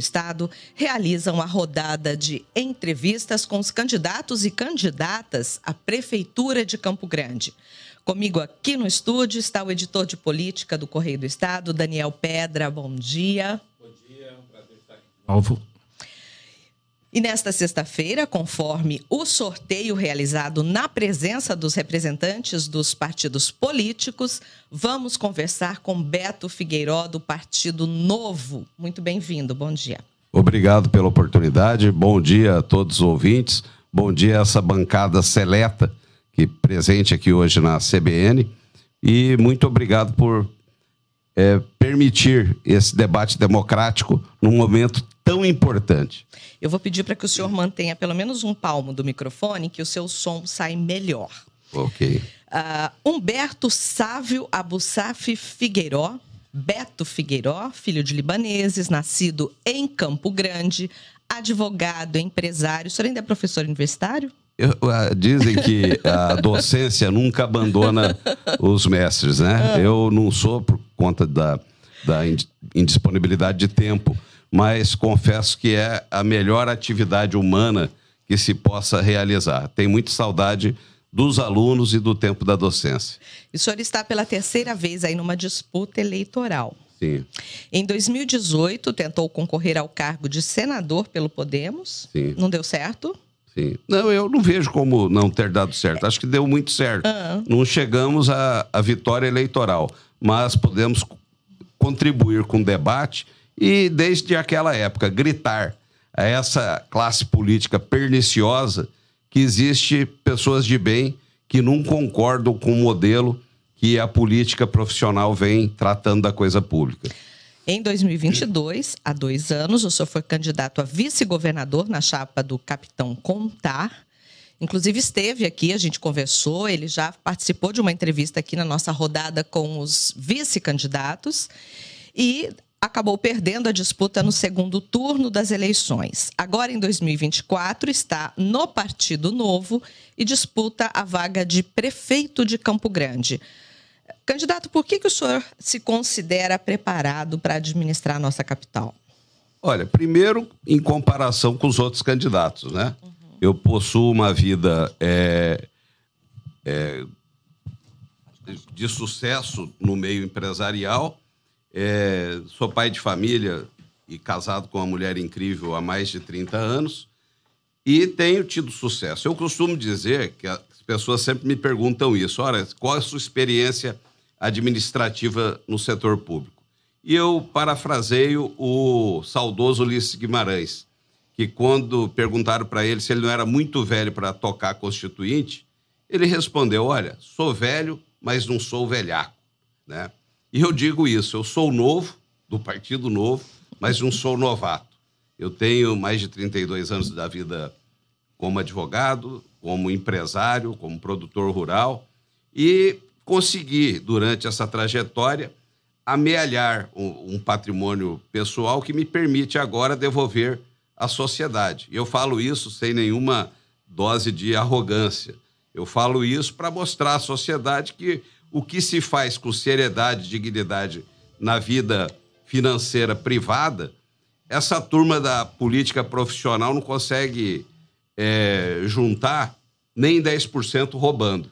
Estado realizam a rodada de entrevistas com os candidatos e candidatas à Prefeitura de Campo Grande. Comigo aqui no estúdio está o editor de política do Correio do Estado, Daniel Pedra. Bom dia. Bom dia, é um prazer estar aqui. Alvo. E nesta sexta-feira, conforme o sorteio realizado na presença dos representantes dos partidos políticos, vamos conversar com Beto Figueiró, do Partido Novo. Muito bem-vindo, bom dia. Obrigado pela oportunidade, bom dia a todos os ouvintes, bom dia a essa bancada seleta que presente aqui hoje na CBN e muito obrigado por é, permitir esse debate democrático num momento tão importante. Eu vou pedir para que o senhor mantenha pelo menos um palmo do microfone, que o seu som sai melhor. Ok. Uh, Humberto Sávio Abussaf Figueiró, Beto Figueiró, filho de libaneses, nascido em Campo Grande, advogado, empresário, o senhor ainda é professor universitário? Eu, uh, dizem que a docência nunca abandona os mestres, né? Ah. Eu não sou por conta da, da indisponibilidade de tempo, mas confesso que é a melhor atividade humana que se possa realizar. Tenho muita saudade dos alunos e do tempo da docência. E o senhor está pela terceira vez aí numa disputa eleitoral. Sim. Em 2018, tentou concorrer ao cargo de senador pelo Podemos. Sim. Não deu certo. Sim. Não, eu não vejo como não ter dado certo. Acho que deu muito certo. Uhum. Não chegamos à, à vitória eleitoral, mas podemos contribuir com o debate e, desde aquela época, gritar a essa classe política perniciosa que existe pessoas de bem que não concordam com o modelo que a política profissional vem tratando da coisa pública. Em 2022, há dois anos, o senhor foi candidato a vice-governador na chapa do capitão Contar. Inclusive, esteve aqui, a gente conversou, ele já participou de uma entrevista aqui na nossa rodada com os vice-candidatos e acabou perdendo a disputa no segundo turno das eleições. Agora, em 2024, está no Partido Novo e disputa a vaga de prefeito de Campo Grande. Candidato, por que, que o senhor se considera preparado para administrar a nossa capital? Olha, primeiro, em comparação com os outros candidatos, né? Uhum. Eu possuo uma vida é, é, de sucesso no meio empresarial, é, sou pai de família e casado com uma mulher incrível há mais de 30 anos e tenho tido sucesso. Eu costumo dizer que as pessoas sempre me perguntam isso: ora qual é a sua experiência administrativa no setor público. E eu parafraseio o saudoso Ulisses Guimarães, que quando perguntaram para ele se ele não era muito velho para tocar constituinte, ele respondeu: Olha, sou velho, mas não sou velhaco. Né? E eu digo isso: eu sou novo, do Partido Novo, mas não sou novato. Eu tenho mais de 32 anos da vida como advogado, como empresário, como produtor rural e consegui, durante essa trajetória, amealhar um, um, patrimônio pessoal que me permite agora devolver à sociedade. Eu falo isso sem nenhuma dose de arrogância. Eu falo isso para mostrar à sociedade que o que se faz com seriedade e dignidade na vida financeira privada, essa turma da política profissional não consegue é, juntar nem 10% roubando.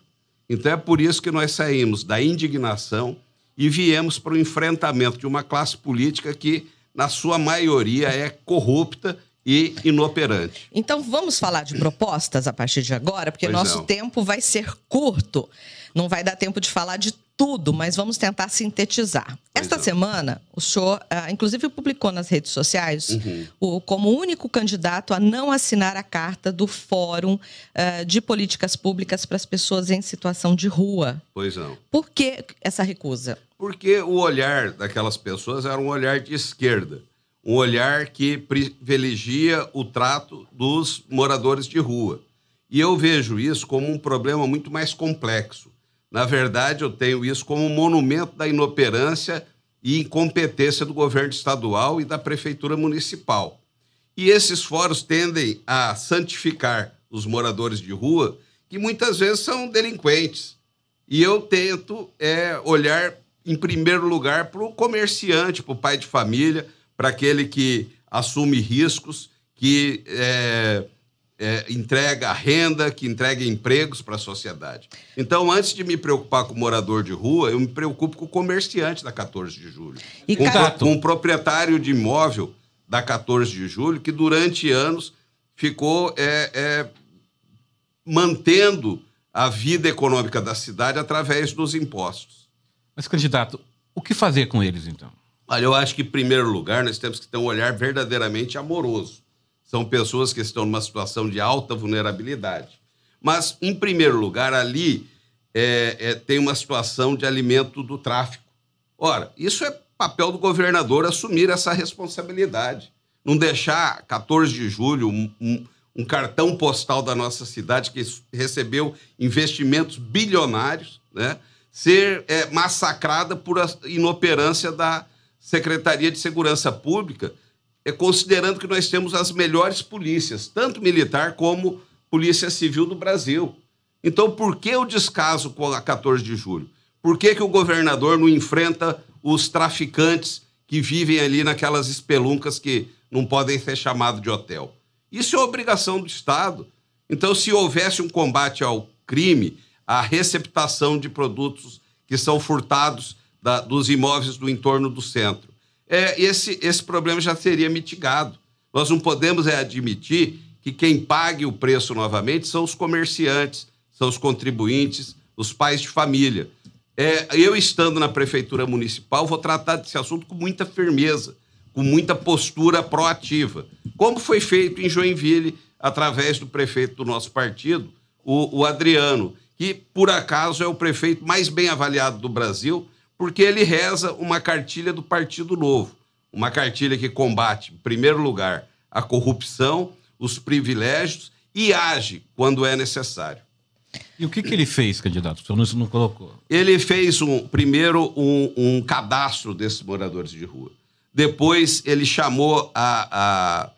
Então é por isso que nós saímos da indignação e viemos para o enfrentamento de uma classe política que, na sua maioria, é corrupta e inoperante. Então vamos falar de propostas a partir de agora, porque pois nosso não. tempo vai ser curto. Não vai dar tempo de falar de tudo, mas vamos tentar sintetizar. Esta é. semana, o senhor, uh, inclusive, publicou nas redes sociais uhum. o, como único candidato a não assinar a carta do Fórum uh, de Políticas Públicas para as Pessoas em Situação de Rua. Pois não. Por que essa recusa? Porque o olhar daquelas pessoas era um olhar de esquerda, um olhar que privilegia o trato dos moradores de rua. E eu vejo isso como um problema muito mais complexo na verdade, eu tenho isso como um monumento da inoperância e incompetência do governo estadual e da prefeitura municipal. E esses fóruns tendem a santificar os moradores de rua, que muitas vezes são delinquentes. E eu tento é, olhar, em primeiro lugar, para o comerciante, para o pai de família, para aquele que assume riscos, que é, é, entrega renda, que entrega empregos para a sociedade. Então, antes de me preocupar com o morador de rua, eu me preocupo com o comerciante da 14 de julho. E com, com o proprietário de imóvel da 14 de julho, que durante anos ficou é, é, mantendo a vida econômica da cidade através dos impostos. Mas, candidato, o que fazer com eles, então? Olha, eu acho que, em primeiro lugar, nós temos que ter um olhar verdadeiramente amoroso são pessoas que estão numa situação de alta vulnerabilidade. Mas, em primeiro lugar, ali é, é, tem uma situação de alimento do tráfico. Ora, isso é papel do governador assumir essa responsabilidade. Não deixar 14 de julho um, um, um cartão postal da nossa cidade que recebeu investimentos bilionários, né? ser é, massacrada por inoperância da Secretaria de Segurança Pública, é, considerando que nós temos as melhores polícias, tanto militar como polícia civil do Brasil. Então, por que o descaso com a 14 de julho? Por que, que o governador não enfrenta os traficantes que vivem ali naquelas espeluncas que não podem ser chamados de hotel? Isso é obrigação do Estado. Então, se houvesse um combate ao crime, à receptação de produtos que são furtados da, dos imóveis do entorno do centro, é, esse, esse problema já seria mitigado. Nós não podemos é, admitir que quem pague o preço novamente são os comerciantes, são os contribuintes, os pais de família. É, eu, estando na Prefeitura Municipal, vou tratar desse assunto com muita firmeza, com muita postura proativa, como foi feito em Joinville, através do prefeito do nosso partido, o, o Adriano, que, por acaso, é o prefeito mais bem avaliado do Brasil porque ele reza uma cartilha do Partido Novo, uma cartilha que combate, em primeiro lugar, a corrupção, os privilégios e age quando é necessário. E o que, que ele fez, candidato? O senhor não, não colocou. Ele fez um, primeiro um, um, cadastro desses moradores de rua. Depois ele chamou a,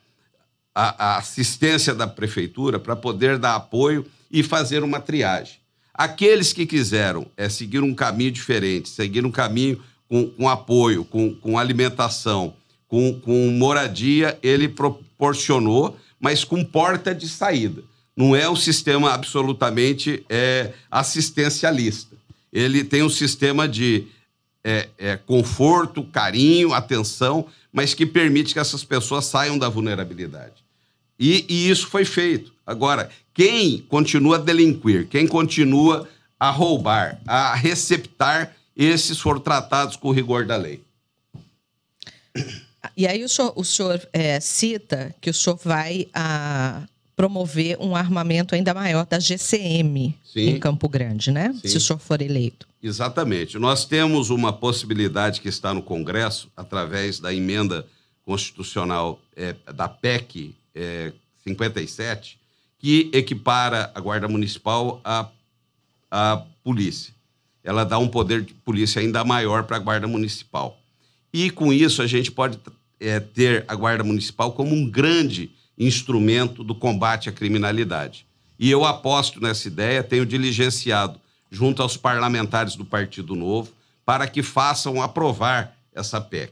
a, a assistência da prefeitura para poder dar apoio e fazer uma triagem. Aqueles que quiseram é, seguir um caminho diferente, seguir um caminho com, com apoio, com, com alimentação, com, com moradia, ele proporcionou, mas com porta de saída. Não é um sistema absolutamente é, assistencialista. Ele tem um sistema de é, é, conforto, carinho, atenção, mas que permite que essas pessoas saiam da vulnerabilidade. E, e isso foi feito. Agora, quem continua a delinquir, quem continua a roubar, a receptar, esses foram tratados com rigor da lei. E aí o senhor, o senhor é, cita que o senhor vai a, ah, promover um armamento ainda maior da GCM Sim. em Campo Grande, né? Sim. Se o senhor for eleito. Exatamente. Nós temos uma possibilidade que está no Congresso, através da emenda constitucional é, da PEC é, 57, que equipara a Guarda Municipal à, à polícia. Ela dá um poder de polícia ainda maior para a Guarda Municipal. E com isso, a gente pode é, ter a Guarda Municipal como um grande instrumento do combate à criminalidade. E eu aposto nessa ideia, tenho diligenciado junto aos parlamentares do Partido Novo para que façam aprovar essa PEC.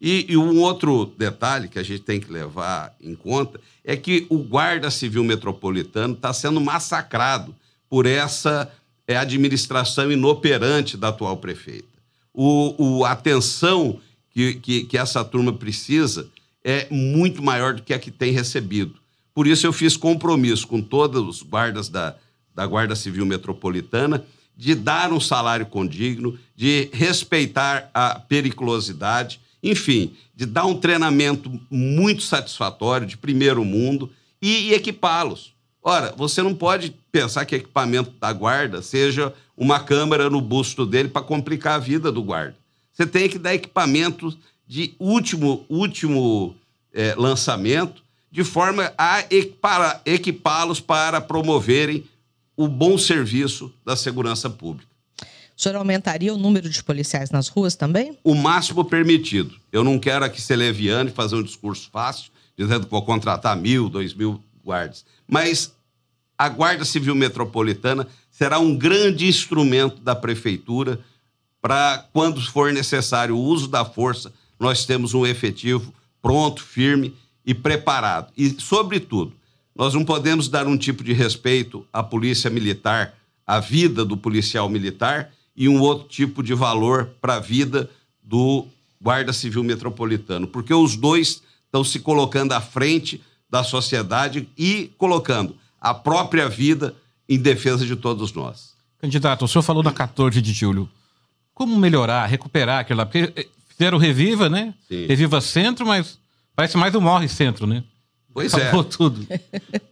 E, e um outro detalhe que a gente tem que levar em conta é que o guarda civil metropolitano está sendo massacrado por essa é, administração inoperante da atual prefeita. O, o a atenção que, que, que essa turma precisa é muito maior do que a que tem recebido. Por isso eu fiz compromisso com todos os guardas da, da Guarda Civil Metropolitana de dar um salário condigno, de respeitar a periculosidade enfim, de dar um treinamento muito satisfatório, de primeiro mundo, e, e equipá-los. Ora, você não pode pensar que equipamento da guarda seja uma câmera no busto dele para complicar a vida do guarda. Você tem que dar equipamentos de último, último é, lançamento, de forma a equipá-los para promoverem o bom serviço da segurança pública. O senhor aumentaria o número de policiais nas ruas também? O máximo permitido. Eu não quero aqui ser leviano e fazer um discurso fácil, dizendo que vou contratar mil, dois mil guardas. Mas a Guarda Civil Metropolitana será um grande instrumento da Prefeitura para, quando for necessário o uso da força, nós temos um efetivo pronto, firme e preparado. E, sobretudo, nós não podemos dar um tipo de respeito à polícia militar, à vida do policial militar, e um outro tipo de valor para a vida do Guarda Civil Metropolitano, porque os dois estão se colocando à frente da sociedade e colocando a própria vida em defesa de todos nós. Candidato, o senhor falou da 14 de julho. Como melhorar, recuperar aquilo lá? Porque eh, fizeram o Reviva, né? Sim. Reviva Centro, mas parece mais o Morre Centro, né? Pois Acabou é. tudo.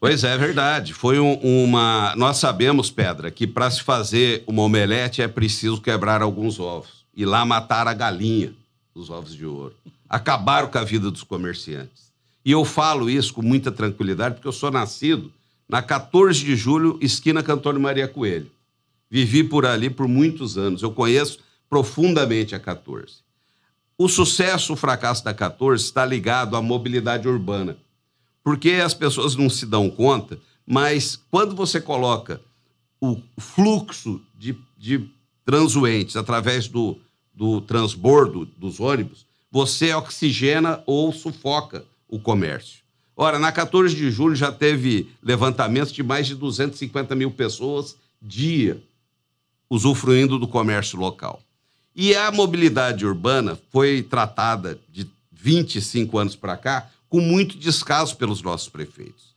Pois é, é verdade. Foi um, uma. Nós sabemos, Pedra, que para se fazer uma omelete é preciso quebrar alguns ovos. E lá matar a galinha dos ovos de ouro. Acabaram com a vida dos comerciantes. E eu falo isso com muita tranquilidade, porque eu sou nascido na 14 de julho, esquina Antônio Maria Coelho. Vivi por ali por muitos anos. Eu conheço profundamente a 14. O sucesso, o fracasso da 14 está ligado à mobilidade urbana porque as pessoas não se dão conta, mas quando você coloca o fluxo de, de transuentes através do, do transbordo dos ônibus, você oxigena ou sufoca o comércio. Ora, na 14 de julho já teve levantamento de mais de 250 mil pessoas dia usufruindo do comércio local. E a mobilidade urbana foi tratada de 25 anos para cá com muito descaso pelos nossos prefeitos.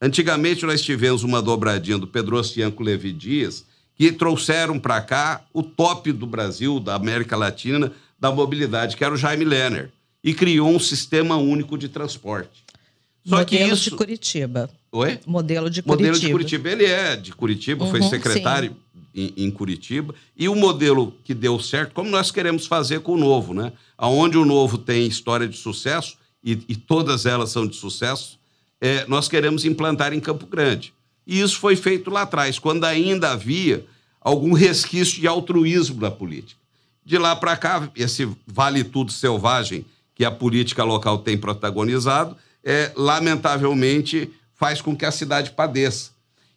Antigamente nós tivemos uma dobradinha do Pedro Oceano Levi Dias, que trouxeram para cá o top do Brasil, da América Latina, da mobilidade, que era o Jaime Lerner, e criou um sistema único de transporte. Só modelo isso... de Curitiba. Oi? Modelo de Curitiba. Modelo de Curitiba. Ele é de Curitiba, uhum, foi secretário em, em, Curitiba. E o modelo que deu certo, como nós queremos fazer com o novo, né? Onde o novo tem história de sucesso, e, e todas elas são de sucesso, é, nós queremos implantar em Campo Grande. E isso foi feito lá atrás, quando ainda havia algum resquício de altruísmo na política. De lá para cá, esse vale tudo selvagem que a política local tem protagonizado, é, lamentavelmente faz com que a cidade padeça.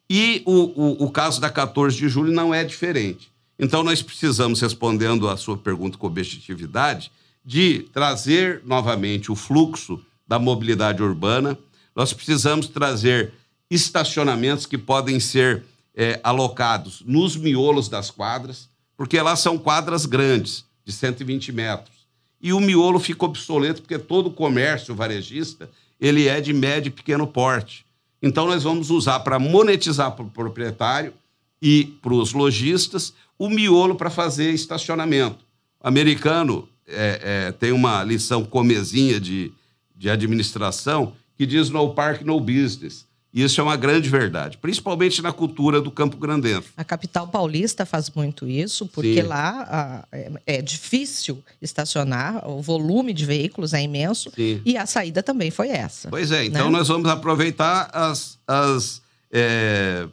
E o, o, o, caso da 14 de julho não é diferente. Então, nós precisamos, respondendo à sua pergunta com objetividade, de trazer novamente o fluxo da mobilidade urbana. Nós precisamos trazer estacionamentos que podem ser é, alocados nos miolos das quadras, porque elas são quadras grandes, de 120 metros. E o miolo fica obsoleto, porque todo o comércio varejista ele é de médio e pequeno porte. Então, nós vamos usar para monetizar para o proprietário e para os lojistas o miolo para fazer estacionamento. O americano é, é, tem uma lição comezinha de, de administração que diz no park, no business. E isso é uma grande verdade, principalmente na cultura do Campo Grandeiro. A capital paulista faz muito isso, porque Sim. lá a, é, é difícil estacionar, o volume de veículos é imenso Sim. e a saída também foi essa. Pois é, então né? nós vamos aproveitar as, as é,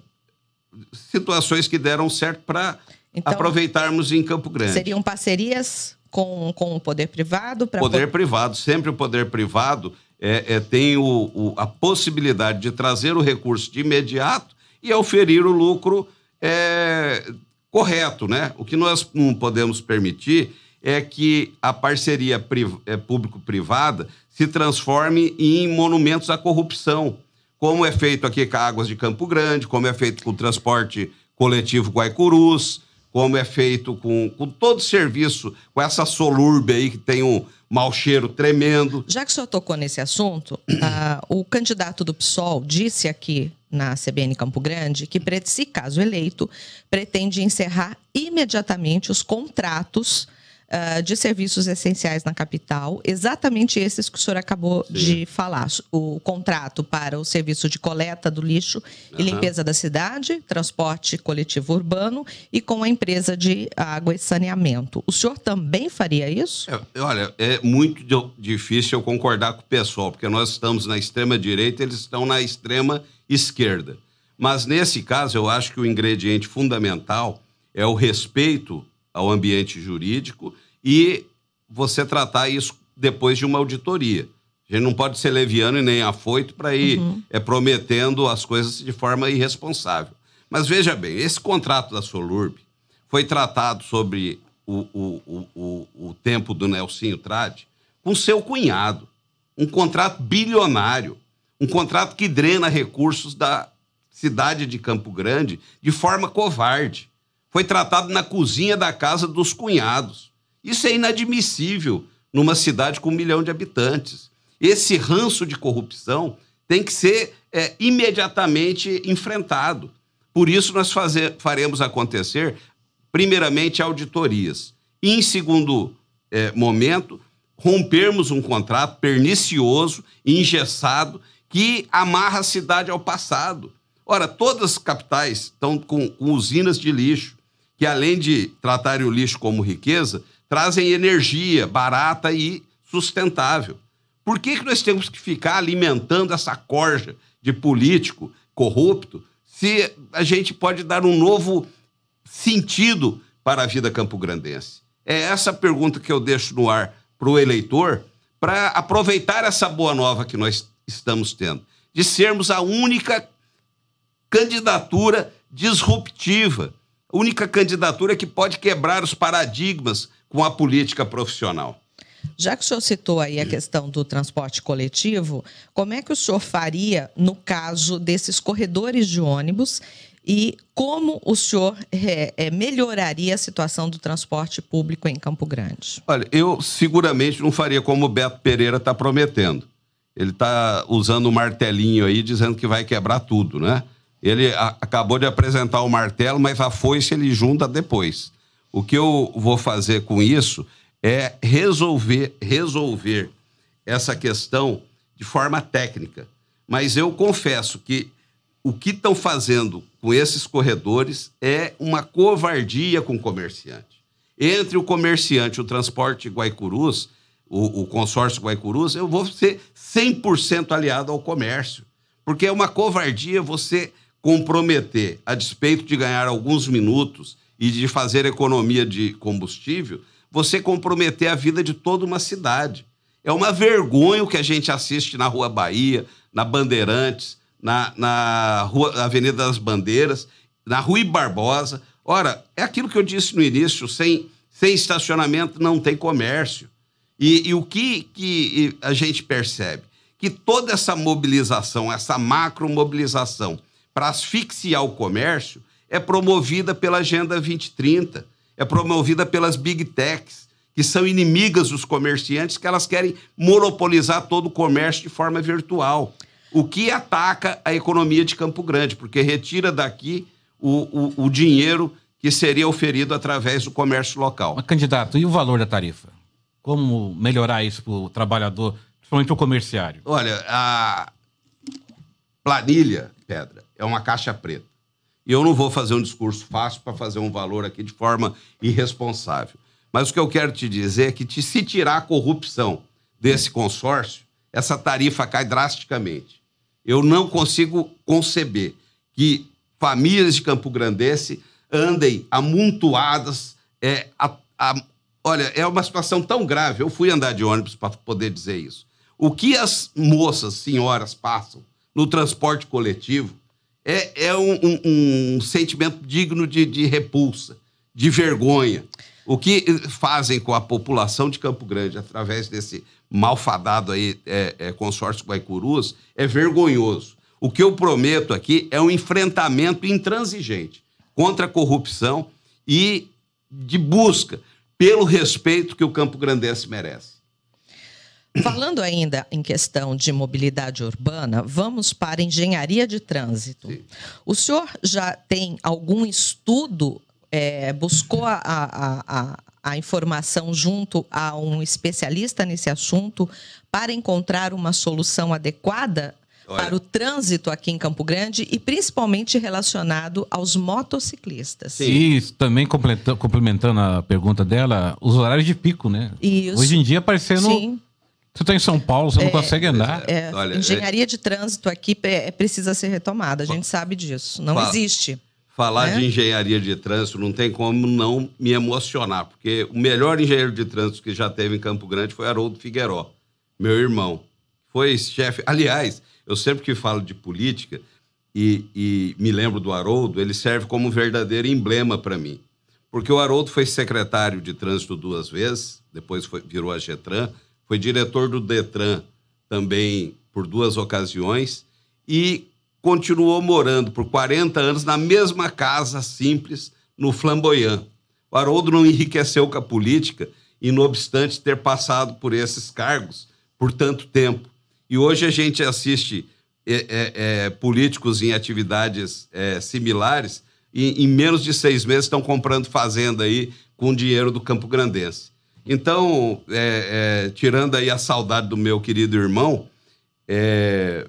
situações que deram certo para então, aproveitarmos em Campo Grande. Seriam parcerias com, com o poder privado? Poder, poder privado, sempre o poder privado é, é tem o, o, a possibilidade de trazer o recurso de imediato e oferir o lucro é, correto, né? O que nós não podemos permitir é que a parceria é, público-privada se transforme em monumentos à corrupção, como é feito aqui com a Águas de Campo Grande, como é feito com o transporte coletivo Guaicurus, como é feito com, com todo serviço, com essa solurbe aí que tem um mau cheiro tremendo. Já que o senhor tocou nesse assunto, ah, o candidato do PSOL disse aqui na CBN Campo Grande que, se caso eleito, pretende encerrar imediatamente os contratos uh, de serviços essenciais na capital, exatamente esses que o senhor acabou Sim. de falar: o contrato para o serviço de coleta do lixo uhum. e limpeza da cidade, transporte coletivo urbano e com a empresa de água e saneamento. O senhor também faria isso? É, olha, é muito difícil eu concordar com o pessoal, porque nós estamos na extrema direita, eles estão na extrema esquerda. Mas nesse caso, eu acho que o ingrediente fundamental é o respeito ao ambiente jurídico e você tratar isso depois de uma auditoria. A gente não pode ser leviano e nem afoito para ir uhum. é, prometendo as coisas de forma irresponsável. Mas veja bem, esse contrato da Solurb foi tratado sobre o, o, o, o tempo do Nelsinho Trade com seu cunhado. Um contrato bilionário, um contrato que drena recursos da cidade de Campo Grande de forma covarde foi tratado na cozinha da casa dos cunhados. Isso é inadmissível numa cidade com um milhão de habitantes. Esse ranço de corrupção tem que ser é, imediatamente enfrentado. Por isso, nós fazer, faremos acontecer, primeiramente, auditorias. E, em segundo é, momento, rompermos um contrato pernicioso, engessado, que amarra a cidade ao passado. Ora, todas as capitais estão com, com usinas de lixo que além de tratarem o lixo como riqueza, trazem energia barata e sustentável. Por que, que nós temos que ficar alimentando essa corja de político corrupto se a gente pode dar um novo sentido para a vida campograndense? É essa pergunta que eu deixo no ar para o eleitor para aproveitar essa boa nova que nós estamos tendo, de sermos a única candidatura disruptiva única candidatura que pode quebrar os paradigmas com a política profissional. Já que o senhor citou aí a questão do transporte coletivo, como é que o senhor faria no caso desses corredores de ônibus e como o senhor é, é, melhoraria a situação do transporte público em Campo Grande? Olha, eu seguramente não faria como o Beto Pereira está prometendo. Ele está usando o um martelinho aí, dizendo que vai quebrar tudo, né? Ele acabou de apresentar o martelo, mas a foice ele junta depois. O que eu vou fazer com isso é resolver, resolver essa questão de forma técnica. Mas eu confesso que o que estão fazendo com esses corredores é uma covardia com o comerciante. Entre o comerciante e o transporte Guaicurus, o, o consórcio Guaicurus, eu vou ser 100% aliado ao comércio. Porque é uma covardia você comprometer, a despeito de ganhar alguns minutos e de fazer economia de combustível, você comprometer a vida de toda uma cidade. É uma vergonha o que a gente assiste na Rua Bahia, na Bandeirantes, na, na Rua, Avenida das Bandeiras, na Rui Barbosa. Ora, é aquilo que eu disse no início: sem, sem estacionamento não tem comércio. E, e o que, que a gente percebe? Que toda essa mobilização, essa macro mobilização para asfixiar o comércio é promovida pela Agenda 2030, é promovida pelas Big Techs, que são inimigas dos comerciantes, que elas querem monopolizar todo o comércio de forma virtual. O que ataca a economia de Campo Grande, porque retira daqui o, o, o dinheiro que seria oferido através do comércio local. Mas, candidato, e o valor da tarifa? Como melhorar isso para o trabalhador, principalmente para o comerciário? Olha, a planilha, Pedra, é uma caixa preta. E eu não vou fazer um discurso fácil para fazer um valor aqui de forma irresponsável. Mas o que eu quero te dizer é que te, se tirar a corrupção desse consórcio, essa tarifa cai drasticamente. Eu não consigo conceber que famílias de Campo Grandense andem amontoadas. É, a, a, olha, é uma situação tão grave. Eu fui andar de ônibus para poder dizer isso. O que as moças, senhoras, passam no transporte coletivo é, é um, um, um, sentimento digno de, de repulsa, de vergonha. O que fazem com a população de Campo Grande através desse malfadado aí, é, é, consórcio Guaicurus, é vergonhoso. O que eu prometo aqui é um enfrentamento intransigente contra a corrupção e de busca pelo respeito que o Campo Grandense merece. Falando ainda em questão de mobilidade urbana, vamos para engenharia de trânsito. Sim. O senhor já tem algum estudo, é, buscou a, a, a, a informação junto a um especialista nesse assunto para encontrar uma solução adequada Olha. para o trânsito aqui em Campo Grande e principalmente relacionado aos motociclistas. Sim. também complementando a pergunta dela, os horários de pico, né? Isso. Hoje em dia aparecendo Sim. Você está em São Paulo, você é, não consegue andar. É, Olha, é- engenharia de trânsito aqui é, precisa ser retomada, a gente sabe disso. Não Fala. existe. Falar né? de engenharia de trânsito não tem como não me emocionar, porque o melhor engenheiro de trânsito que já teve em Campo Grande foi Haroldo Figueiró, meu irmão. Foi chefe. Aliás, eu sempre que falo de política e, e me lembro do Haroldo, ele serve como um verdadeiro emblema para mim. Porque o Haroldo foi secretário de trânsito duas vezes, depois foi, virou a Getran foi diretor do Detran também por duas ocasiões e continuou morando por 40 anos na mesma casa simples no Flamboyant. O Haroldo não enriqueceu com a política e não obstante ter passado por esses cargos por tanto tempo. E hoje a gente assiste é, é, é, políticos em atividades é, similares e em menos de seis meses estão comprando fazenda aí com dinheiro do Campo Grandense. Então, é, é, tirando aí a saudade do meu querido irmão, é,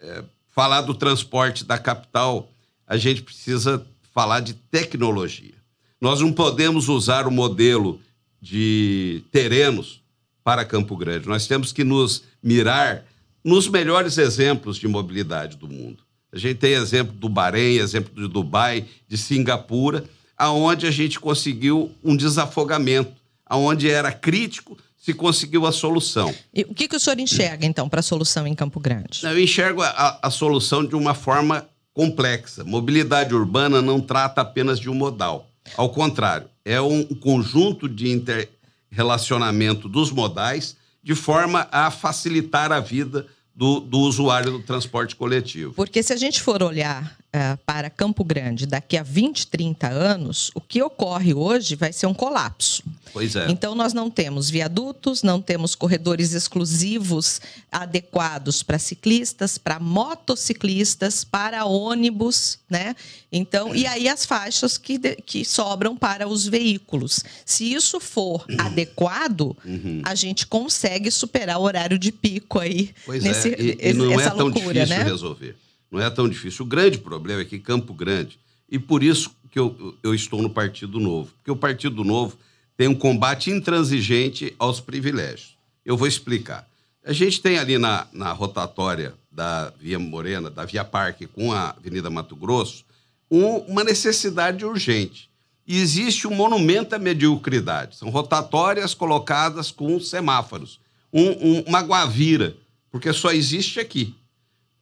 é, falar do transporte da capital, a gente precisa falar de tecnologia. Nós não podemos usar o modelo de terrenos para Campo Grande. Nós temos que nos mirar nos melhores exemplos de mobilidade do mundo. A gente tem exemplo do Bahrein, exemplo de Dubai, de Singapura aonde a gente conseguiu um desafogamento, aonde era crítico, se conseguiu a solução. E o que, que o senhor enxerga, então, para a solução em Campo Grande? Eu enxergo a, a solução de uma forma complexa. Mobilidade urbana não trata apenas de um modal. Ao contrário, é um conjunto de interrelacionamento dos modais de forma a facilitar a vida do, do, usuário do transporte coletivo. Porque se a gente for olhar eh, para Campo Grande daqui a 20, 30 anos, o que ocorre hoje vai ser um colapso. Pois é. Então, nós não temos viadutos, não temos corredores exclusivos adequados para ciclistas, para motociclistas, para ônibus, né? Então, e aí as faixas que, de, que sobram para os veículos. Se isso for uhum. adequado, uhum. a gente consegue superar o horário de pico aí. Pois é, nesse, é, e, e não é tão loucura, difícil né? resolver. Não é tão difícil. O grande problema é que Campo Grande, e por isso que eu, eu estou no Partido Novo, porque o Partido Novo tem um combate intransigente aos privilégios. Eu vou explicar. A gente tem ali na, na rotatória da Via Morena, da Via Parque com a Avenida Mato Grosso, um, uma necessidade urgente. E existe um monumento à mediocridade. São rotatórias colocadas com semáforos, um, um, uma guavira, porque só existe aqui.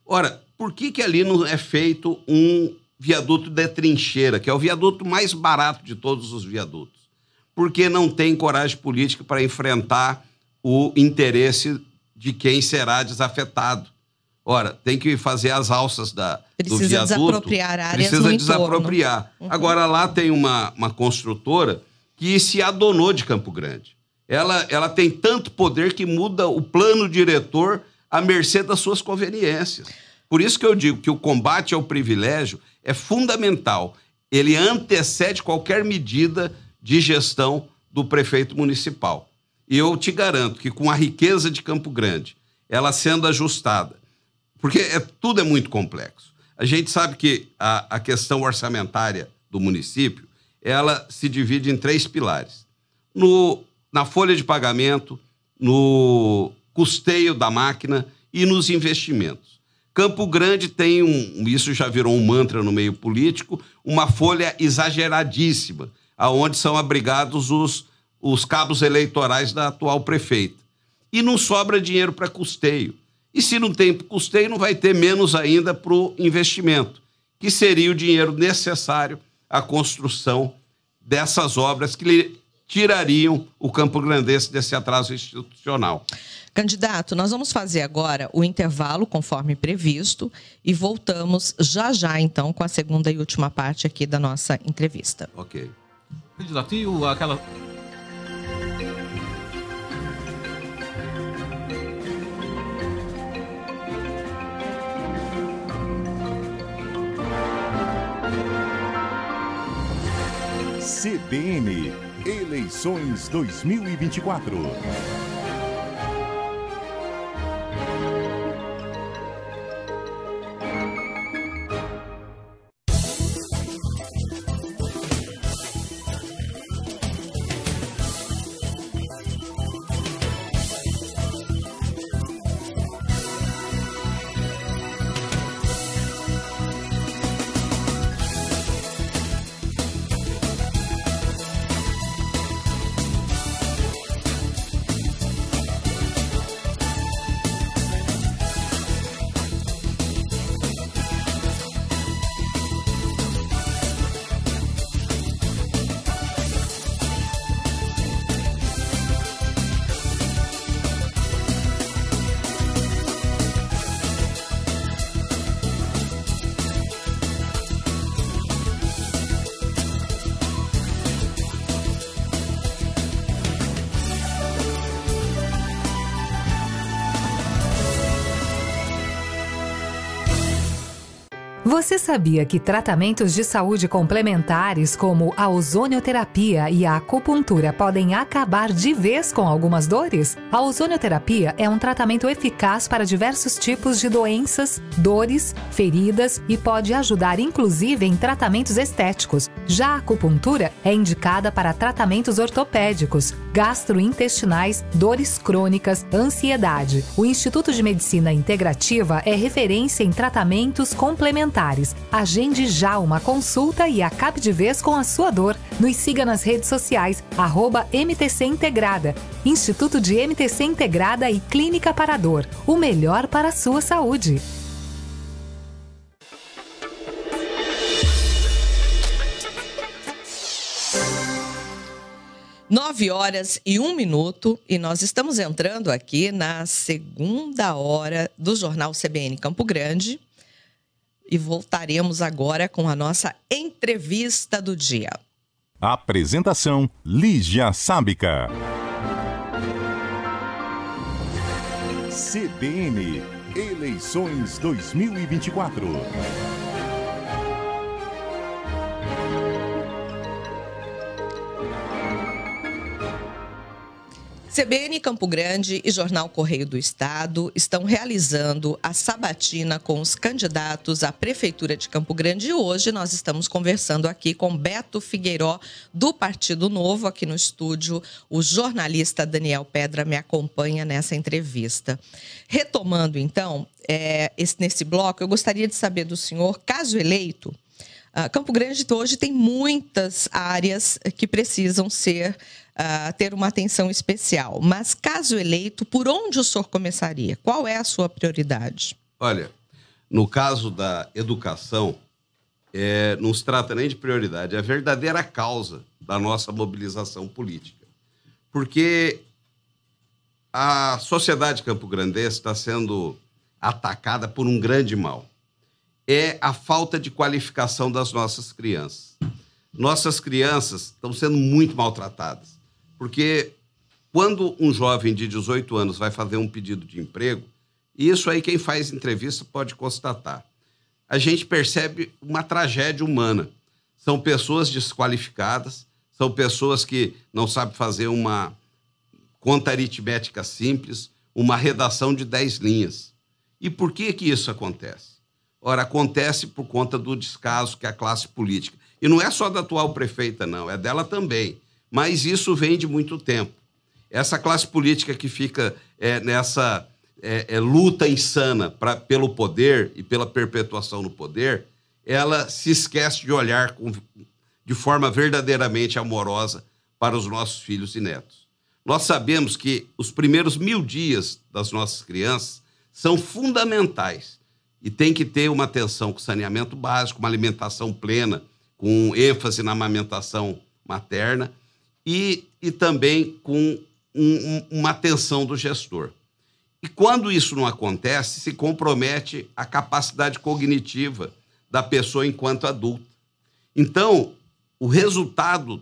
Ora, por que, que ali não é feito um viaduto de trincheira, que é o viaduto mais barato de todos os viadutos? Porque não tem coragem política para enfrentar o interesse de quem será desafetado. Ora, tem que fazer as alças da, precisa do viaduto. Precisa desapropriar áreas Precisa desapropriar. Uhum. Agora, lá tem uma, uma construtora que se adonou de Campo Grande. Ela, ela tem tanto poder que muda o plano diretor à mercê das suas conveniências. Por isso que eu digo que o combate ao privilégio é fundamental. Ele antecede qualquer medida de gestão do prefeito municipal. E eu te garanto que com a riqueza de Campo Grande, ela sendo ajustada, porque é, tudo é muito complexo. A gente sabe que a, a questão orçamentária do município, ela se divide em três pilares. No, na folha de pagamento, no custeio da máquina e nos investimentos. Campo Grande tem um, isso já virou um mantra no meio político, uma folha exageradíssima, aonde são abrigados os, os cabos eleitorais da atual prefeita. E não sobra dinheiro para custeio. E se não tem custeio, não vai ter menos ainda para o investimento, que seria o dinheiro necessário à construção dessas obras que lhe tirariam o campo grandense desse atraso institucional. Candidato, nós vamos fazer agora o intervalo conforme previsto e voltamos já já então com a segunda e última parte aqui da nossa entrevista. Ok. Candidato, e aquela CBN Eleições 2024. Você sabia que tratamentos de saúde complementares, como a ozonioterapia e a acupuntura, podem acabar de vez com algumas dores? A ozonioterapia é um tratamento eficaz para diversos tipos de doenças, dores, feridas e pode ajudar inclusive em tratamentos estéticos. Já a acupuntura é indicada para tratamentos ortopédicos, gastrointestinais, dores crônicas, ansiedade. O Instituto de Medicina Integrativa é referência em tratamentos complementares. Agende já uma consulta e acabe de vez com a sua dor. Nos siga nas redes sociais, arroba MTC Integrada, Instituto de MTC Integrada e Clínica Parador. O melhor para a sua saúde. Nove horas e um minuto e nós estamos entrando aqui na segunda hora do Jornal CBN Campo Grande e voltaremos agora com a nossa entrevista do dia. Apresentação: Lígia Sábica. CBN Eleições 2024. CBN Campo Grande e Jornal Correio do Estado estão realizando a sabatina com os candidatos à Prefeitura de Campo Grande. E hoje nós estamos conversando aqui com Beto Figueiró, do Partido Novo, aqui no estúdio. O jornalista Daniel Pedra me acompanha nessa entrevista. Retomando, então, é, esse, nesse bloco, eu gostaria de saber do senhor, caso eleito, ah, Campo Grande hoje tem muitas áreas que precisam ser uh, ter uma atenção especial. Mas, caso eleito, por onde o senhor começaria? Qual é a sua prioridade? Olha, no caso da educação, é, não se trata nem de prioridade, é a verdadeira causa da nossa mobilização política. Porque a sociedade campograndense está sendo atacada por um grande mal. É a falta de qualificação das nossas crianças. Nossas crianças estão sendo muito maltratadas. Porque quando um jovem de 18 anos vai fazer um pedido de emprego, e isso aí quem faz entrevista pode constatar, a gente percebe uma tragédia humana. São pessoas desqualificadas, são pessoas que não sabem fazer uma conta aritmética simples, uma redação de 10 linhas. E por que que isso acontece? Ora, acontece por conta do descaso que a classe política. E não é só da atual prefeita, não, é dela também mas isso vem de muito tempo. Essa classe política que fica é, nessa é, é, luta insana pra, pelo poder e pela perpetuação no poder, ela se esquece de olhar com, de forma verdadeiramente amorosa para os nossos filhos e netos. Nós sabemos que os primeiros mil dias das nossas crianças são fundamentais e tem que ter uma atenção com saneamento básico, uma alimentação plena, com ênfase na amamentação materna e, e também com um, uma atenção do gestor. E quando isso não acontece, se compromete a capacidade cognitiva da pessoa enquanto adulta. Então, o resultado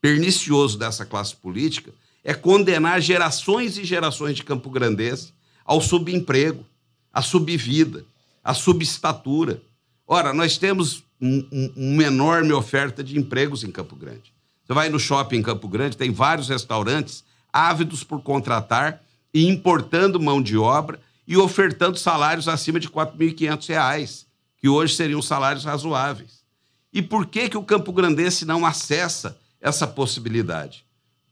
pernicioso dessa classe política é condenar gerações e gerações de Campo campograndense ao subemprego, à subvida, à subestatura. Ora, nós temos um, um, uma enorme oferta de empregos em Campo Grande. Você vai no shopping em Campo Grande, tem vários restaurantes ávidos por contratar e importando mão de obra e ofertando salários acima de R$ 4.500, que hoje seriam salários razoáveis. E por que, que o Campo Grandense não acessa essa possibilidade?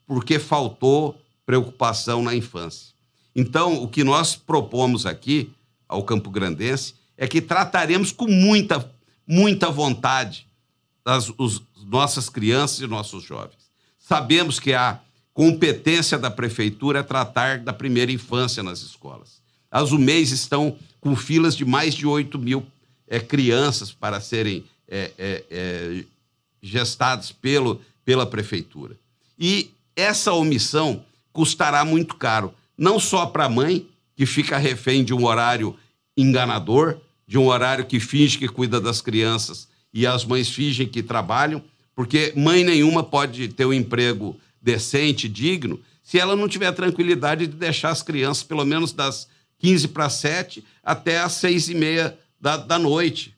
Porque faltou preocupação na infância. Então, o que nós propomos aqui ao Campo Grandense é que trataremos com muita, muita vontade as, os, nossas crianças e nossos jovens. Sabemos que a competência da prefeitura é tratar da primeira infância nas escolas. As UMEIs estão com filas de mais de 8 mil é, crianças para serem é, é, gestadas pelo, pela prefeitura. E essa omissão custará muito caro, não só para a mãe, que fica refém de um horário enganador, de um horário que finge que cuida das crianças e as mães fingem que trabalham, porque mãe nenhuma pode ter um emprego decente, digno, se ela não tiver tranquilidade de deixar as crianças, pelo menos das 15 para 7 até as 6 e meia da, da noite.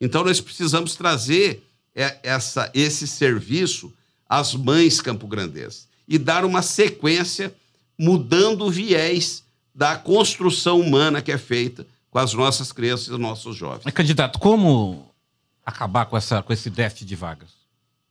Então, nós precisamos trazer é, essa, esse serviço às mães campograndenses e dar uma sequência mudando o viés da construção humana que é feita com as nossas crianças e os nossos jovens. Candidato, como acabar com, essa, com esse déficit de vagas?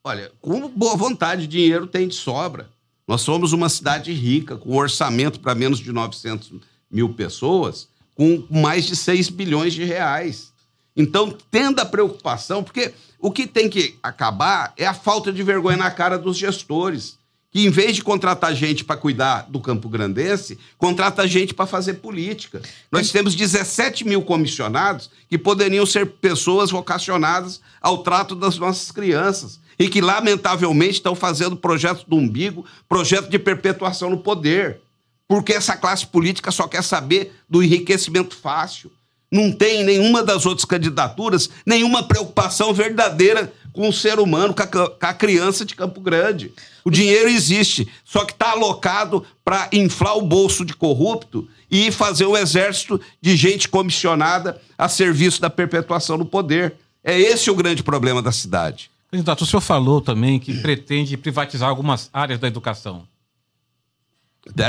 Olha, com boa vontade, dinheiro tem de sobra. Nós somos uma cidade rica, com orçamento para menos de 900 mil pessoas, com mais de 6 bilhões de reais. Então, tenda a preocupação, porque o que tem que acabar é a falta de vergonha na cara dos gestores, que em vez de contratar gente para cuidar do Campo Grandense, contrata gente para fazer política. Nós temos 17 mil comissionados que poderiam ser pessoas vocacionadas ao trato das nossas crianças e que, lamentavelmente, estão fazendo projetos do umbigo, projeto de perpetuação no poder. Porque essa classe política só quer saber do enriquecimento fácil. Não tem nenhuma das outras candidaturas nenhuma preocupação verdadeira com o ser humano, com a, com a criança de Campo Grande. O dinheiro existe, só que está alocado para inflar o bolso de corrupto e fazer um exército de gente comissionada a serviço da perpetuação do poder. É esse o grande problema da cidade. Candidato, o senhor falou também que pretende privatizar algumas áreas da educação.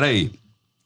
aí,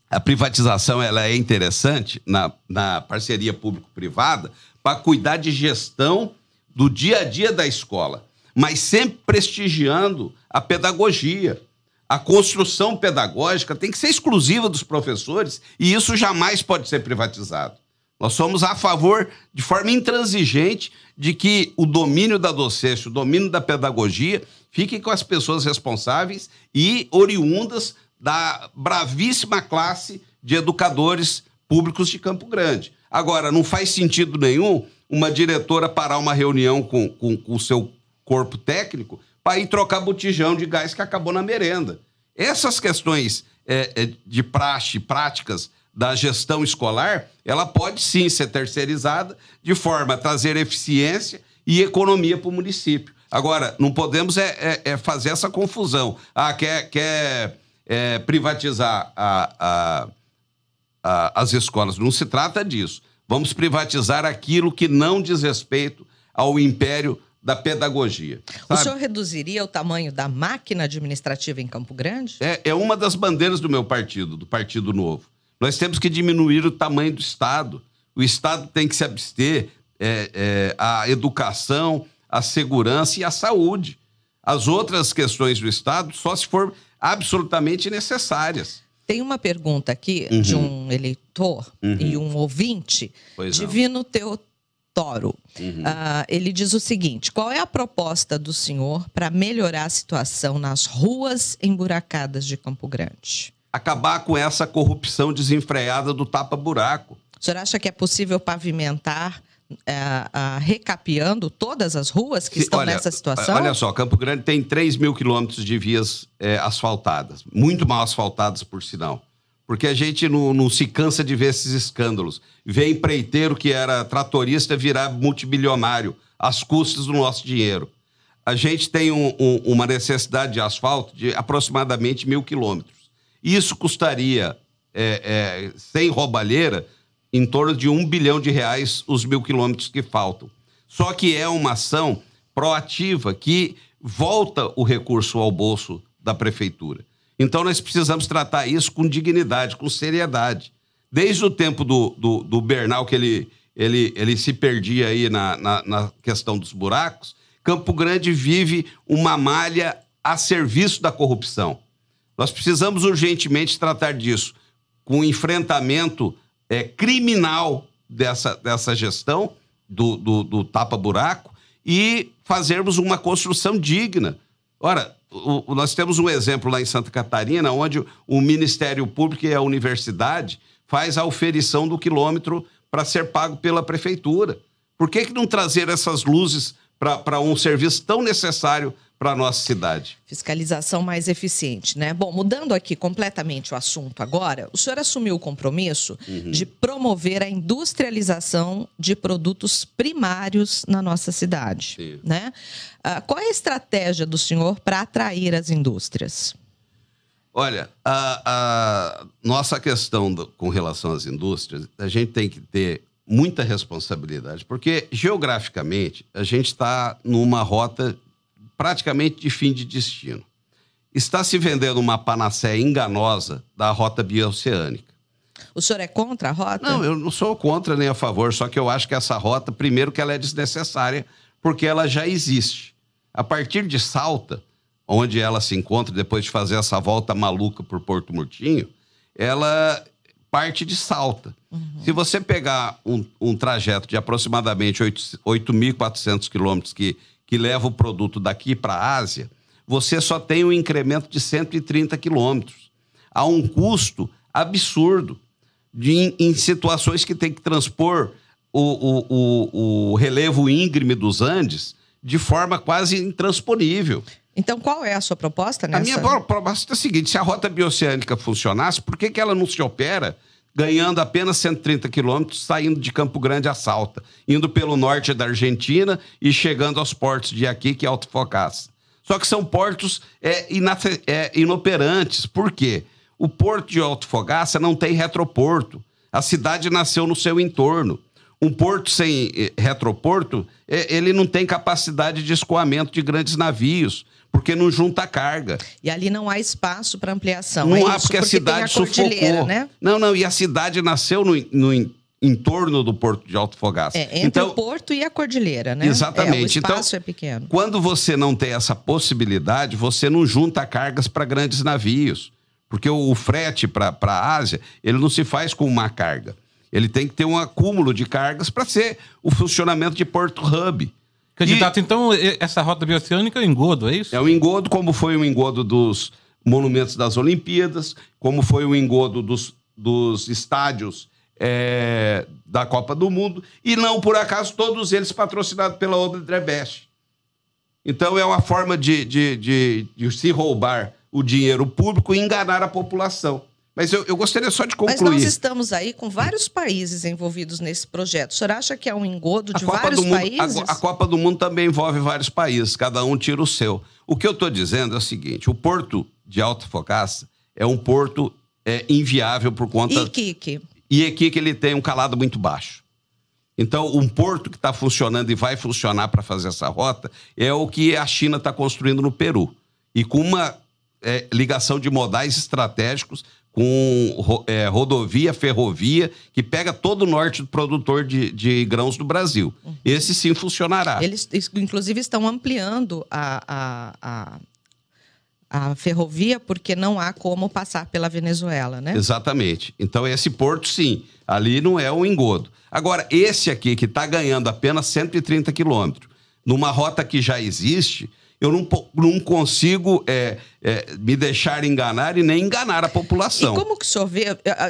A privatização ela é interessante na, na parceria público-privada para cuidar de gestão do dia a dia da escola, mas sempre prestigiando a pedagogia. A construção pedagógica tem que ser exclusiva dos professores e isso jamais pode ser privatizado. Nós somos a favor, de forma intransigente, de que o domínio da docência, o domínio da pedagogia, fique com as pessoas responsáveis e oriundas da bravíssima classe de educadores públicos de Campo Grande. Agora, não faz sentido nenhum uma diretora parar uma reunião com, com, com o seu corpo técnico para ir trocar botijão de gás que acabou na merenda. Essas questões é, é de praxe, práticas da gestão escolar, ela pode sim ser terceirizada de forma a trazer eficiência e economia para o município. Agora, não podemos é, é, é, fazer essa confusão. Ah, quer, quer é, privatizar a, a, a, as escolas. Não se trata disso. Vamos privatizar aquilo que não diz respeito ao império da pedagogia. Sabe? O senhor reduziria o tamanho da máquina administrativa em Campo Grande? É, é uma das bandeiras do meu partido, do Partido Novo. Nós temos que diminuir o tamanho do Estado. O Estado tem que se abster é, é, a educação, a segurança e a saúde. As outras questões do Estado só se for absolutamente necessárias. Tem uma pergunta aqui uhum. de um eleitor uhum. e um ouvinte, pois Divino Teotoro. Uhum. Uh, ele diz o seguinte: qual é a proposta do senhor para melhorar a situação nas ruas emburacadas de Campo Grande? acabar com essa corrupção desenfreada do tapa-buraco. O senhor acha que é possível pavimentar é, recapeando todas as ruas que estão olha, nessa situação? Olha só, Campo Grande tem 3 mil quilômetros de vias é, asfaltadas, muito mal asfaltadas, por sinal. Porque a gente não, não se cansa de ver esses escândalos. Vê empreiteiro que era tratorista virar multibilionário às custas do nosso dinheiro. A gente tem um, um, uma necessidade de asfalto de aproximadamente mil quilômetros. Isso custaria, é, é, sem roubalheira, em torno de um bilhão de reais os mil quilômetros que faltam. Só que é uma ação proativa que volta o recurso ao bolso da prefeitura. Então nós precisamos tratar isso com dignidade, com seriedade. Desde o tempo do, do, do Bernal, que ele, ele, ele se perdia aí na, na, na questão dos buracos, Campo Grande vive uma malha a serviço da corrupção. Nós precisamos urgentemente tratar disso, com o enfrentamento é, criminal dessa, dessa gestão, do, do, do tapa-buraco, e fazermos uma construção digna. Ora, o, nós temos um exemplo lá em Santa Catarina, onde o Ministério Público e a universidade faz a oferição do quilômetro para ser pago pela prefeitura. Por que, que não trazer essas luzes para um serviço tão necessário para a nossa cidade. Fiscalização mais eficiente, né? Bom, mudando aqui completamente o assunto agora, o senhor assumiu o compromisso uhum. de promover a industrialização de produtos primários na nossa cidade, Sim. né? Uh, qual é a estratégia do senhor para atrair as indústrias? Olha, a, a nossa questão do, com relação às indústrias, a gente tem que ter muita responsabilidade, porque geograficamente a gente está numa rota praticamente de fim de destino. Está se vendendo uma panaceia enganosa da rota bioceânica. O senhor é contra a rota? Não, eu não sou contra nem a favor, só que eu acho que essa rota, primeiro que ela é desnecessária, porque ela já existe. A partir de Salta, onde ela se encontra depois de fazer essa volta maluca por Porto Murtinho, ela parte de Salta. Uhum. Se você pegar um, um, trajeto de aproximadamente 8.400 quilômetros que, que leva o produto daqui para a Ásia, você só tem um incremento de 130 quilômetros. Há um custo absurdo de, em, situações que tem que transpor o, o, o, o relevo íngreme dos Andes de forma quase intransponível. Então, qual é a sua proposta nessa? A minha proposta é a seguinte: se a rota bioceânica funcionasse, por que, que ela não se opera ganhando apenas 130 quilômetros, saindo tá de Campo Grande a Salta, indo pelo norte da Argentina e chegando aos portos de aqui, que é Alto Focas. Só que são portos é, é, inoperantes. Por quê? O porto de Alto Fogaça não tem retroporto. A cidade nasceu no seu entorno. Um porto sem eh, retroporto, é, ele não tem capacidade de escoamento de grandes navios porque não junta carga. E ali não há espaço para ampliação. Não é há, porque, porque, a cidade tem a sufocou. Né? Não, não, e a cidade nasceu no, no torno do porto de Alto Fogaça. É, entre então, o porto e a cordilheira, né? Exatamente. É, o então, espaço então, é pequeno. Quando você não tem essa possibilidade, você não junta cargas para grandes navios. Porque o, o frete para a Ásia, ele não se faz com uma carga. Ele tem que ter um acúmulo de cargas para ser o funcionamento de porto hub. Candidato, e... então, essa rota bioceânica é um engodo, é isso? É um engodo, como foi o um engodo dos monumentos das Olimpíadas, como foi o um engodo dos, dos estádios é, da Copa do Mundo, e não por acaso todos eles patrocinados pela Obra Drebeste. Então é uma forma de, de, de, de, se roubar o dinheiro público e enganar a população. Mas eu, eu gostaria só de concluir. Mas nós estamos aí com vários países envolvidos nesse projeto. O senhor acha que é um engodo de vários mundo, países? A, a Copa do Mundo também envolve vários países, cada um tira o seu. O que eu estou dizendo é o seguinte: o porto de Alta Fogaça é um porto é, inviável por conta. Iquique. E aqui que ele tem um calado muito baixo. Então, um porto que está funcionando e vai funcionar para fazer essa rota é o que a China está construindo no Peru. E com uma é, ligação de modais estratégicos com é, rodovia, ferrovia, que pega todo o norte do produtor de, de grãos do Brasil. Uhum. Esse sim funcionará. Eles, inclusive, estão ampliando a, a, a, a, ferrovia, porque não há como passar pela Venezuela, né? Exatamente. Então, esse porto, sim, ali não é um engodo. Agora, esse aqui, que está ganhando apenas 130 quilômetros, numa rota que já existe, eu não, não consigo é, é, me deixar enganar e nem enganar a população. E como que o senhor vê?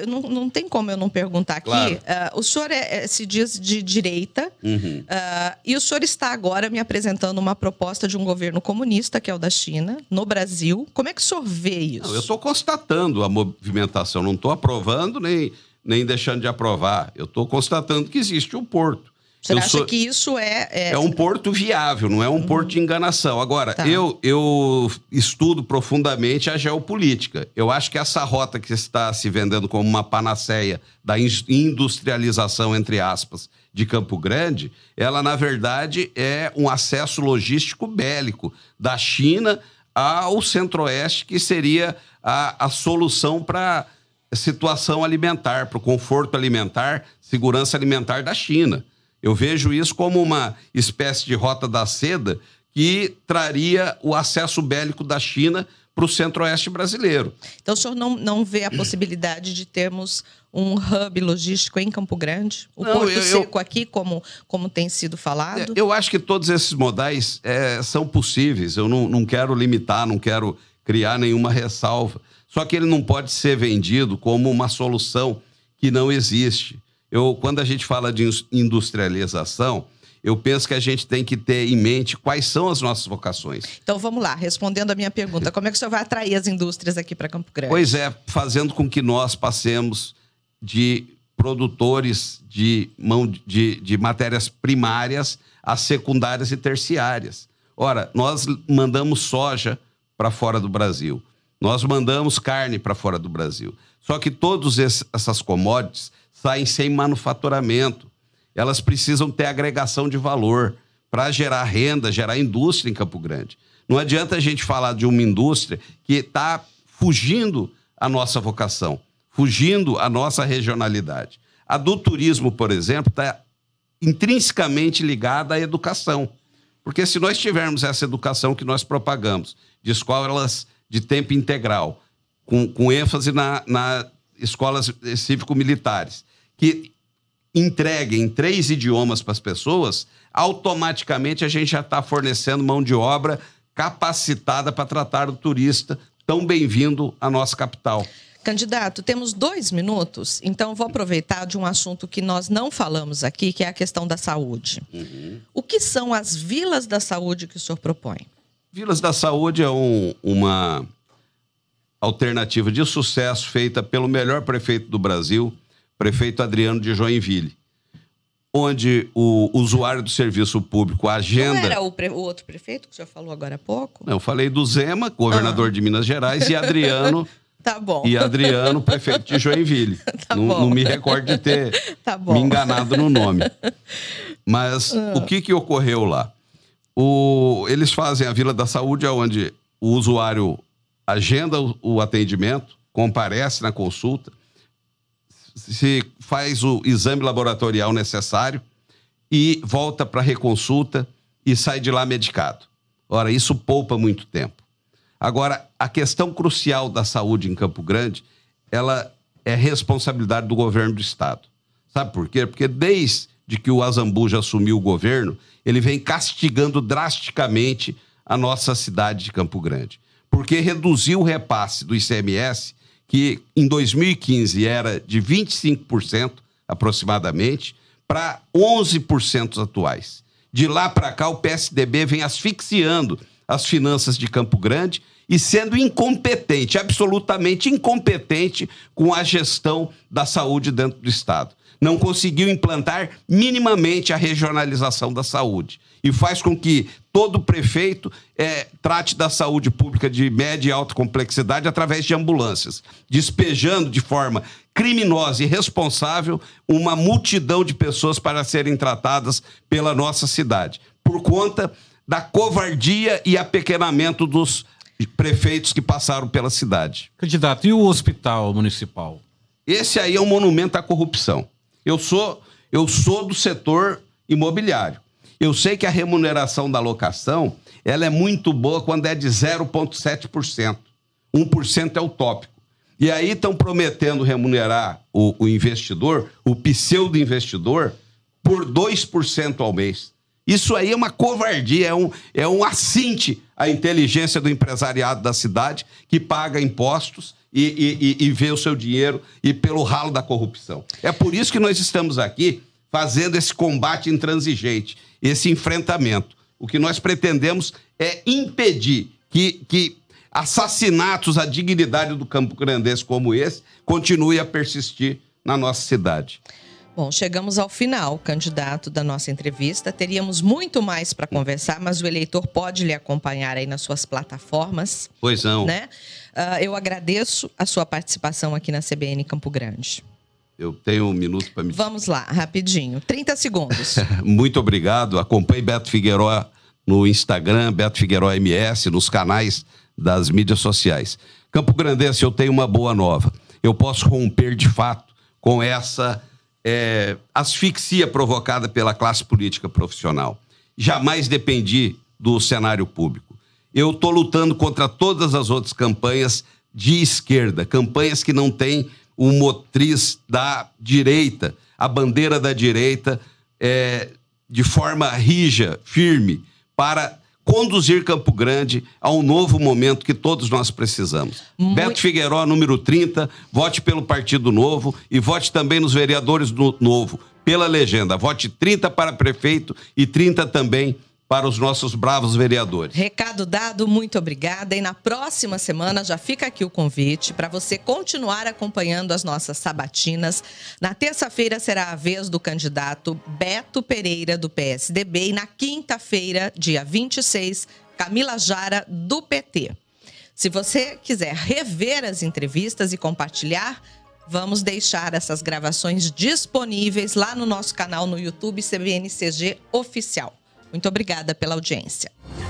Não, não tem como eu não perguntar aqui. Claro. Uh, o senhor é, é, se diz de direita uhum. uh, e o senhor está agora me apresentando uma proposta de um governo comunista, que é o da China, no Brasil. Como é que o senhor vê isso? Não, eu estou constatando a movimentação, não estou aprovando nem, nem deixando de aprovar. Eu estou constatando que existe um porto. Você eu acha sou... que isso é, é, é... um porto viável, não é um uhum. porto de enganação. Agora, tá. eu, eu estudo profundamente a geopolítica. Eu acho que essa rota que está se vendendo como uma panaceia da industrialização, entre aspas, de Campo Grande, ela, na verdade, é um acesso logístico bélico da China ao Centro-Oeste, que seria a, a solução para situação alimentar, para o conforto alimentar, segurança alimentar da China. Eu vejo isso como uma espécie de rota da seda que traria o acesso bélico da China para o centro-oeste brasileiro. Então, o senhor não, não vê a possibilidade de termos um hub logístico em Campo Grande? O não, Porto eu, Seco eu, aqui, como, como tem sido falado? É, eu acho que todos esses modais é, são possíveis. Eu não, não quero limitar, não quero criar nenhuma ressalva. Só que ele não pode ser vendido como uma solução que não existe. Eu, quando a gente fala de industrialização, eu penso que a gente tem que ter em mente quais são as nossas vocações. Então vamos lá, respondendo a minha pergunta, como é que o senhor vai atrair as indústrias aqui para Campo Grande? Pois é, fazendo com que nós passemos de produtores de, mão, de, de matérias primárias a secundárias e terciárias. Ora, nós mandamos soja para fora do Brasil, nós mandamos carne para fora do Brasil. Só que todas essas commodities saem sem manufaturamento. Elas precisam ter agregação de valor para gerar renda, gerar indústria em Campo Grande. Não adianta a gente falar de uma indústria que está fugindo à nossa vocação, fugindo à nossa regionalidade. A do turismo, por exemplo, está intrinsecamente ligada à educação. Porque se nós tivermos essa educação que nós propagamos, de escolas de tempo integral, com, com ênfase na, na escolas cívico-militares, que entregue em três idiomas para as pessoas, automaticamente a gente já está fornecendo mão de obra capacitada para tratar o turista. Tão bem-vindo à nossa capital. Candidato, temos dois minutos, então vou aproveitar de um assunto que nós não falamos aqui, que é a questão da saúde. Uhum. O que são as vilas da saúde que o senhor propõe? Vilas da Saúde é um, uma alternativa de sucesso feita pelo melhor prefeito do Brasil, prefeito Adriano de Joinville, onde o usuário do serviço público, então agenda. Não era o, pre... o outro prefeito que o senhor falou agora há pouco? Não, eu falei do Zema, governador ah. de Minas Gerais, e Adriano. Tá bom. E Adriano, prefeito de Joinville. Tá não, não, me recordo de ter tá me enganado no nome. Mas ah. o que, que ocorreu lá? O, eles fazem a Vila da Saúde, onde o usuário agenda o atendimento, comparece na consulta, se faz o exame laboratorial necessário e volta para a reconsulta e sai de lá medicado. Ora, isso poupa muito tempo. Agora, a questão crucial da saúde em Campo Grande, ela é responsabilidade do governo do estado. Sabe por quê? Porque desde que o Azambuja assumiu o governo, ele vem castigando drasticamente a nossa cidade de Campo Grande. Porque reduziu o repasse do ICMS que em 2015 era de 25% aproximadamente, para 11% atuais. De lá para cá, o PSDB vem asfixiando as finanças de Campo Grande e sendo incompetente, absolutamente incompetente com a gestão da saúde dentro do Estado não conseguiu implantar minimamente a regionalização da saúde. E faz com que todo prefeito é, trate da saúde pública de média e alta complexidade através de ambulâncias, despejando de forma criminosa e responsável uma multidão de pessoas para serem tratadas pela nossa cidade, por conta da covardia e apequenamento dos prefeitos que passaram pela cidade. Candidato, e o hospital municipal? Esse aí é um monumento à corrupção. Eu sou, eu sou do setor imobiliário. Eu sei que a remuneração da locação ela é muito boa quando é de 0,7%. 1% é utópico. E aí estão prometendo remunerar o, o investidor, o pseudo-investidor, por 2% ao mês. Isso aí é uma covardia, é um, é um assinte à inteligência do empresariado da cidade, que paga impostos e, e, e ver o seu dinheiro e pelo ralo da corrupção. É por isso que nós estamos aqui fazendo esse combate intransigente, esse enfrentamento. O que nós pretendemos é impedir que, que assassinatos à dignidade do campo grandense como esse continue a persistir na nossa cidade. Bom, chegamos ao final, candidato, da nossa entrevista. Teríamos muito mais para conversar, mas o eleitor pode lhe acompanhar aí nas suas plataformas. Pois não. Né? Uh, eu agradeço a sua participação aqui na CBN Campo Grande. Eu tenho um minuto para me. Vamos lá, rapidinho. 30 segundos. Muito obrigado. Acompanhe Beto Figueiró no Instagram, Beto Figueiró MS, nos canais das mídias sociais. Campo Grandense, eu tenho uma boa nova. Eu posso romper de fato com essa é, asfixia provocada pela classe política profissional. Jamais dependi do cenário público. Eu estou lutando contra todas as outras campanhas de esquerda, campanhas que não têm o motriz da direita, a bandeira da direita, é, de forma rija, firme, para conduzir Campo Grande a um novo momento que todos nós precisamos. Muito... Beto Figueiró, número 30, vote pelo Partido Novo e vote também nos vereadores do Novo, pela legenda. Vote 30 para prefeito e 30 também para os nossos bravos vereadores. Recado dado, muito obrigada. E na próxima semana já fica aqui o convite para você continuar acompanhando as nossas sabatinas. Na terça-feira será a vez do candidato Beto Pereira, do PSDB, e na quinta-feira, dia 26, Camila Jara, do PT. Se você quiser rever as entrevistas e compartilhar, vamos deixar essas gravações disponíveis lá no nosso canal no YouTube CBNCG Oficial. Muito obrigada pela audiência.